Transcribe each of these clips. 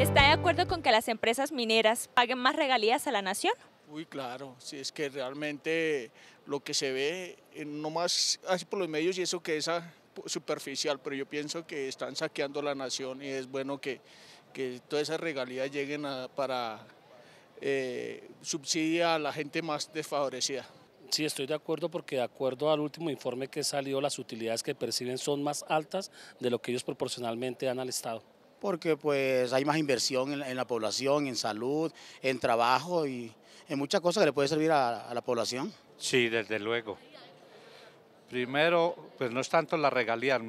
¿Está de acuerdo con que las empresas mineras paguen más regalías a la nación? Uy, claro, si es que realmente lo que se ve, eh, no más así por los medios y eso que es superficial, pero yo pienso que están saqueando la nación y es bueno que, que todas esas regalías lleguen para eh, subsidia subsidiar a la gente más desfavorecida. Sí, estoy de acuerdo porque de acuerdo al último informe que salió, las utilidades que perciben son más altas de lo que ellos proporcionalmente dan al Estado porque pues hay más inversión en, la población, en salud, en trabajo y en muchas cosas que le puede servir a, la población. Sí, desde luego. Primero, pues no es tanto la regalía,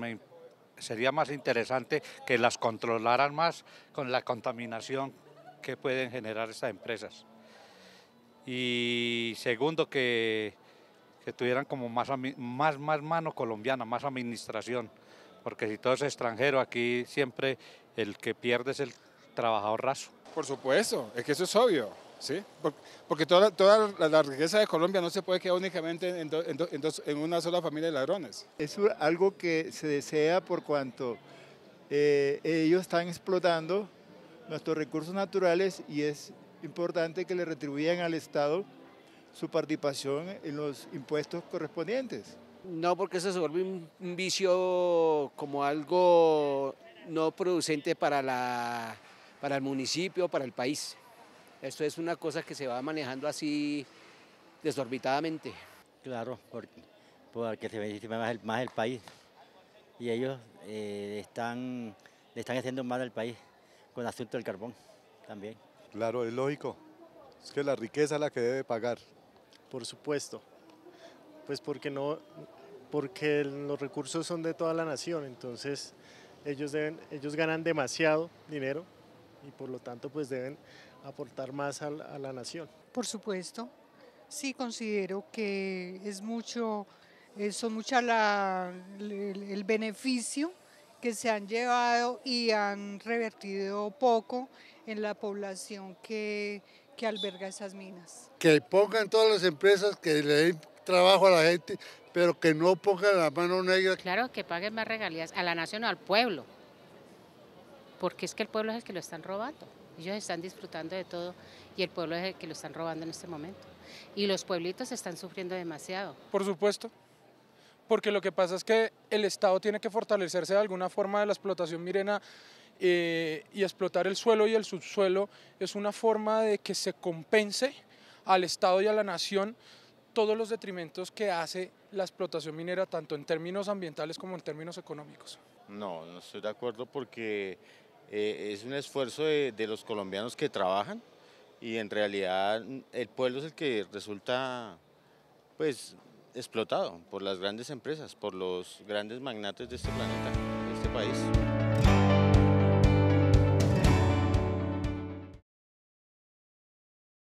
sería más interesante que las controlaran más con la contaminación que pueden generar estas empresas. Y segundo, que, que tuvieran como más, más, más mano colombiana, más administración, porque si todo es extranjero, aquí siempre el que pierde es el trabajador raso. Por supuesto, es que eso es obvio, ¿sí? Porque toda, toda la, riqueza de Colombia no se puede quedar únicamente en, una sola familia de ladrones. Es algo que se desea por cuanto eh, ellos están explotando nuestros recursos naturales y es importante que le retribuyan al Estado su participación en los impuestos correspondientes. No, porque eso se vuelve un, vicio como algo no producente para, la, para el municipio, para el país. Esto es una cosa que se va manejando así desorbitadamente. Claro, porque, porque se beneficia más el, país y ellos eh, están, le están haciendo mal al país con el asunto del carbón también. Claro, es lógico. Es que la riqueza es la que debe pagar. Por supuesto. Pues porque no, porque los recursos son de toda la nación, entonces ellos, deben, ellos ganan demasiado dinero y por lo tanto pues deben aportar más a la, nación. Por supuesto, sí considero que es mucho, son mucha la, el, beneficio que se han llevado y han revertido poco en la población que, que alberga esas minas. Que pongan todas las empresas que le den trabajo a la gente, pero que no ponga la mano negra. Claro, que paguen más regalías a la nación o al pueblo, porque es que el pueblo es el que lo están robando. Ellos están disfrutando de todo y el pueblo es el que lo están robando en este momento. Y los pueblitos están sufriendo demasiado. Por supuesto, porque lo que pasa es que el Estado tiene que fortalecerse de alguna forma de la explotación mirena eh, y explotar el suelo y el subsuelo es una forma de que se compense al Estado y a la nación todos los detrimentos que hace la explotación minera, tanto en términos ambientales como en términos económicos. No, no estoy de acuerdo porque eh, es un esfuerzo de, los colombianos que trabajan y en realidad mm, el pueblo es el que resulta pues explotado por las grandes empresas, por los grandes magnates de este planeta, de este país.